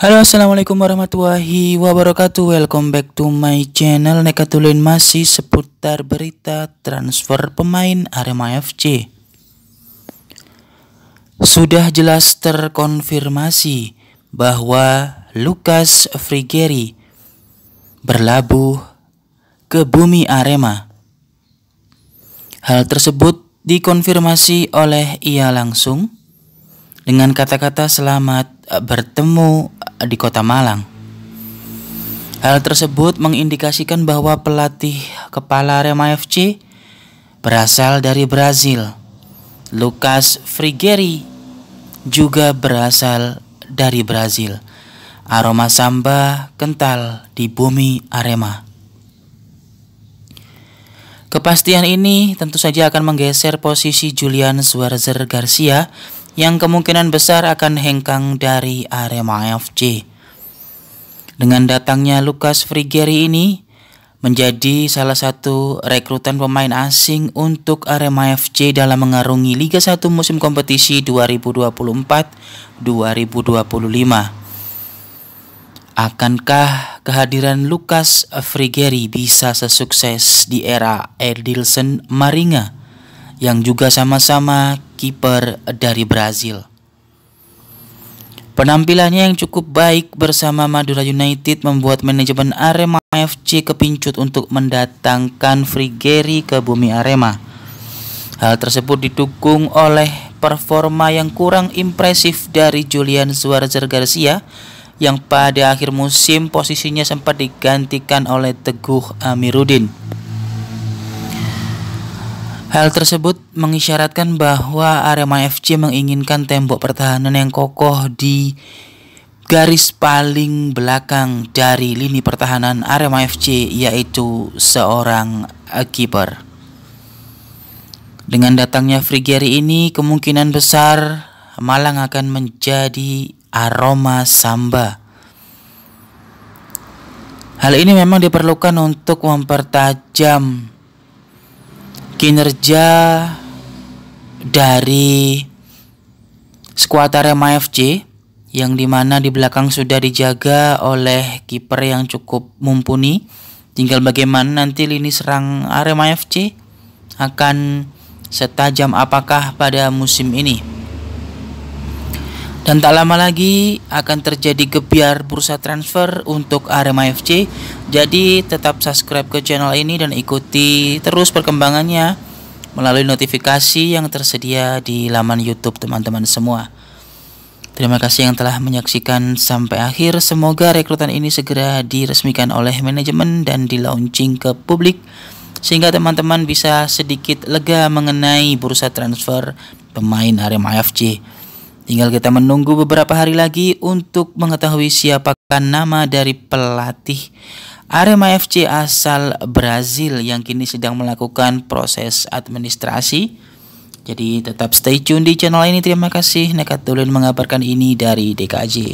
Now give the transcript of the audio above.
Halo assalamualaikum warahmatullahi wabarakatuh Welcome back to my channel Nekatulin masih seputar berita transfer pemain Arema FC Sudah jelas terkonfirmasi bahwa Lukas Frigeri berlabuh ke bumi Arema Hal tersebut dikonfirmasi oleh ia langsung dengan kata-kata selamat bertemu di Kota Malang. Hal tersebut mengindikasikan bahwa pelatih kepala Arema FC berasal dari Brazil. Lucas Frigeri juga berasal dari Brazil. Aroma samba kental di bumi Arema. Kepastian ini tentu saja akan menggeser posisi Julian Suarez Garcia yang kemungkinan besar akan hengkang dari Arema FC. Dengan datangnya Lukas Frigeri ini menjadi salah satu rekrutan pemain asing untuk Arema FC dalam mengarungi Liga 1 musim kompetisi 2024-2025. Akankah kehadiran Lukas Frigeri bisa sesukses di era Edilson Maringa yang juga sama-sama kiper dari Brazil. Penampilannya yang cukup baik bersama Madura United membuat manajemen Arema FC kepincut untuk mendatangkan Frigeri ke bumi Arema. Hal tersebut didukung oleh performa yang kurang impresif dari Julian Suarez Garcia yang pada akhir musim posisinya sempat digantikan oleh Teguh Amiruddin. Hal tersebut mengisyaratkan bahwa Arema FC menginginkan tembok pertahanan yang kokoh di garis paling belakang dari lini pertahanan Arema FC yaitu seorang kiper. Dengan datangnya Frigieri ini kemungkinan besar Malang akan menjadi aroma samba. Hal ini memang diperlukan untuk mempertajam kinerja dari skuad Arema FC yang dimana di belakang sudah dijaga oleh kiper yang cukup mumpuni. Tinggal bagaimana nanti lini serang Arema FC akan setajam apakah pada musim ini. Dan tak lama lagi akan terjadi gebiar bursa transfer untuk Arema FC. Jadi tetap subscribe ke channel ini dan ikuti terus perkembangannya melalui notifikasi yang tersedia di laman YouTube teman-teman semua. Terima kasih yang telah menyaksikan sampai akhir. Semoga rekrutan ini segera diresmikan oleh manajemen dan di ke publik sehingga teman-teman bisa sedikit lega mengenai bursa transfer pemain Arema FC. Tinggal kita menunggu beberapa hari lagi untuk mengetahui siapakah nama dari pelatih Arema FC asal Brazil yang kini sedang melakukan proses administrasi. Jadi tetap stay tune di channel ini. Terima kasih Nekat Tulen mengabarkan ini dari DKJ.